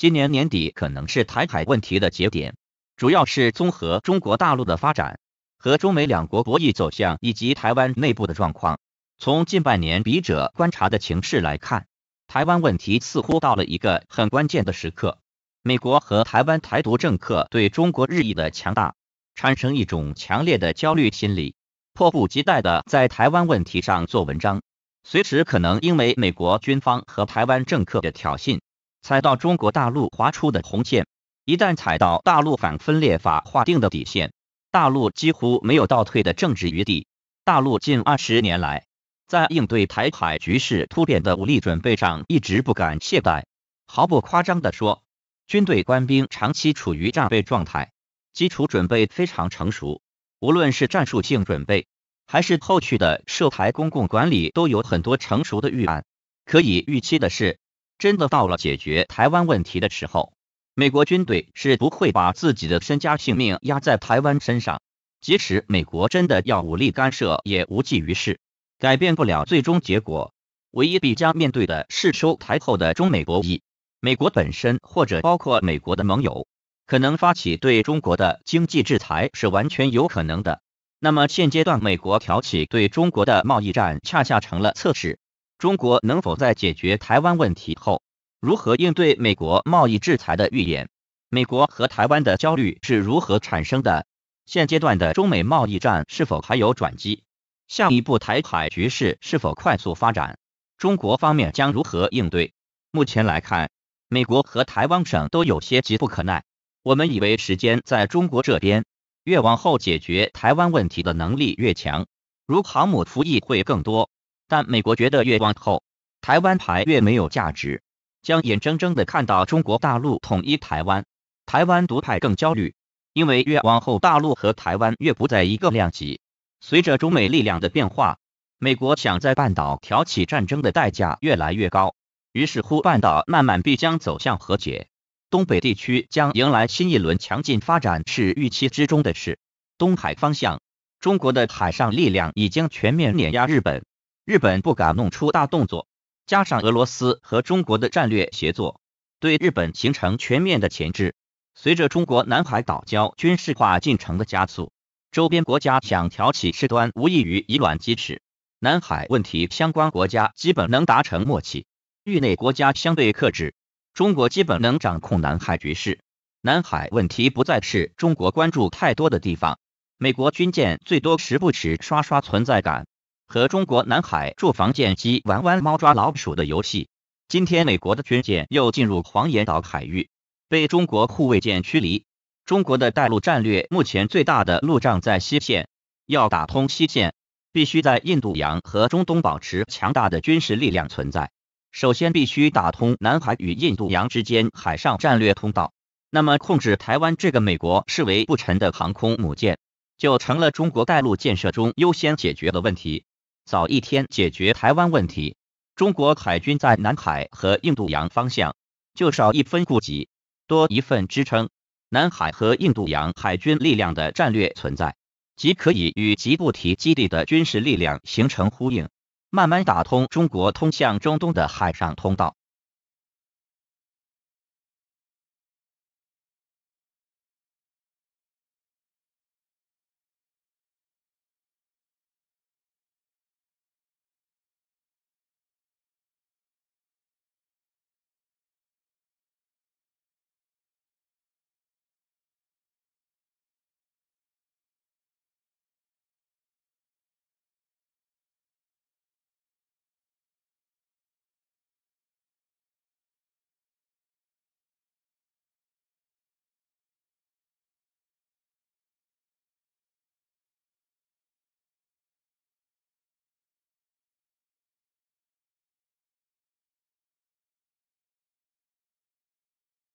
今年年底可能是台海问题的节点，主要是综合中国大陆的发展和中美两国博弈走向以及台湾内部的状况。从近半年笔者观察的情势来看，台湾问题似乎到了一个很关键的时刻。美国和台湾台独政客对中国日益的强大产生一种强烈的焦虑心理，迫不及待的在台湾问题上做文章，随时可能因为美国军方和台湾政客的挑衅。踩到中国大陆划出的红线，一旦踩到大陆反分裂法划定的底线，大陆几乎没有倒退的政治余地。大陆近二十年来，在应对台海局势突变的武力准备上一直不敢懈怠，毫不夸张地说，军队官兵长期处于战备状态，基础准备非常成熟。无论是战术性准备，还是后续的涉台公共管理，都有很多成熟的预案。可以预期的是。真的到了解决台湾问题的时候，美国军队是不会把自己的身家性命压在台湾身上，即使美国真的要武力干涉，也无济于事，改变不了最终结果。唯一必将面对的是收台后的中美博弈，美国本身或者包括美国的盟友，可能发起对中国的经济制裁是完全有可能的。那么现阶段美国挑起对中国的贸易战，恰恰成了测试。中国能否在解决台湾问题后，如何应对美国贸易制裁的预言？美国和台湾的焦虑是如何产生的？现阶段的中美贸易战是否还有转机？下一步台海局势是否快速发展？中国方面将如何应对？目前来看，美国和台湾省都有些急不可耐。我们以为时间在中国这边越往后，解决台湾问题的能力越强，如航母服役会更多。但美国觉得越往后，台湾牌越没有价值，将眼睁睁的看到中国大陆统一台湾。台湾独派更焦虑，因为越往后，大陆和台湾越不在一个量级。随着中美力量的变化，美国想在半岛挑起战争的代价越来越高。于是乎，半岛慢慢必将走向和解，东北地区将迎来新一轮强劲发展是预期之中的事。东海方向，中国的海上力量已经全面碾压日本。日本不敢弄出大动作，加上俄罗斯和中国的战略协作，对日本形成全面的钳制。随着中国南海岛礁军事化进程的加速，周边国家想挑起事端，无异于以卵击石。南海问题相关国家基本能达成默契，域内国家相对克制，中国基本能掌控南海局势。南海问题不再是中国关注太多的地方，美国军舰最多时不时刷刷存在感。和中国南海驻防舰机玩玩猫抓老鼠的游戏。今天，美国的军舰又进入黄岩岛海域，被中国护卫舰驱离。中国的带路战略，目前最大的路障在西线，要打通西线，必须在印度洋和中东保持强大的军事力量存在。首先，必须打通南海与印度洋之间海上战略通道。那么，控制台湾这个美国视为不沉的航空母舰，就成了中国带路建设中优先解决的问题。早一天解决台湾问题，中国海军在南海和印度洋方向就少一分顾忌，多一份支撑。南海和印度洋海军力量的战略存在，即可以与吉布提基地的军事力量形成呼应，慢慢打通中国通向中东的海上通道。